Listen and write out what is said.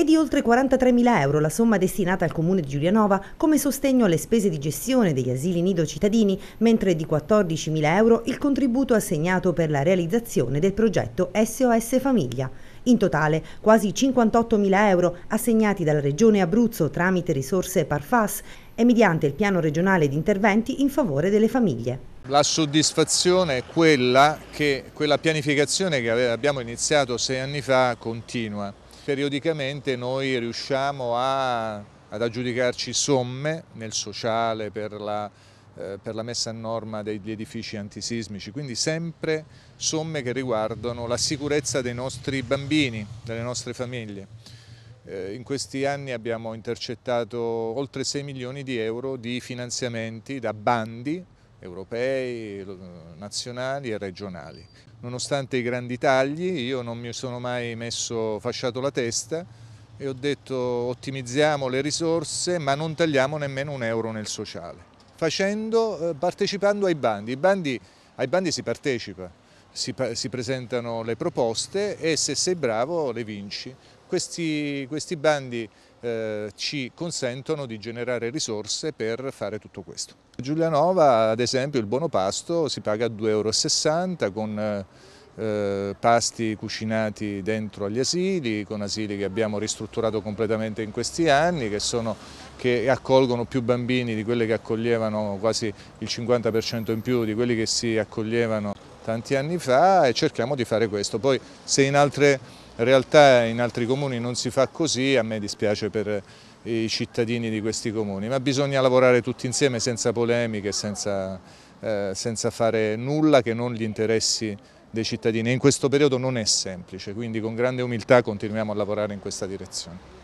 È di oltre 43.000 euro la somma destinata al comune di Giulianova come sostegno alle spese di gestione degli asili nido cittadini, mentre di 14.000 euro il contributo assegnato per la realizzazione del progetto SOS Famiglia. In totale quasi 58.000 euro assegnati dalla Regione Abruzzo tramite risorse Parfas e mediante il piano regionale di interventi in favore delle famiglie. La soddisfazione è quella che quella pianificazione che abbiamo iniziato sei anni fa continua periodicamente noi riusciamo a, ad aggiudicarci somme nel sociale per la, eh, per la messa a norma degli edifici antisismici, quindi sempre somme che riguardano la sicurezza dei nostri bambini, delle nostre famiglie. Eh, in questi anni abbiamo intercettato oltre 6 milioni di euro di finanziamenti da bandi europei, nazionali e regionali. Nonostante i grandi tagli io non mi sono mai messo fasciato la testa e ho detto ottimizziamo le risorse ma non tagliamo nemmeno un euro nel sociale. Facendo, eh, partecipando ai bandi. bandi ai bandi si partecipa, si, si presentano le proposte e se sei bravo le vinci. Questi, questi bandi eh, ci consentono di generare risorse per fare tutto questo. A Giulianova, ad esempio, il buono pasto si paga 2,60 euro con eh, pasti cucinati dentro agli asili, con asili che abbiamo ristrutturato completamente in questi anni, che sono che accolgono più bambini di quelli che accoglievano quasi il 50% in più di quelli che si accoglievano tanti anni fa e cerchiamo di fare questo. Poi se in altre in realtà in altri comuni non si fa così, a me dispiace per eh, i cittadini di questi comuni, ma bisogna lavorare tutti insieme senza polemiche, senza, eh, senza fare nulla che non gli interessi dei cittadini e in questo periodo non è semplice, quindi con grande umiltà continuiamo a lavorare in questa direzione.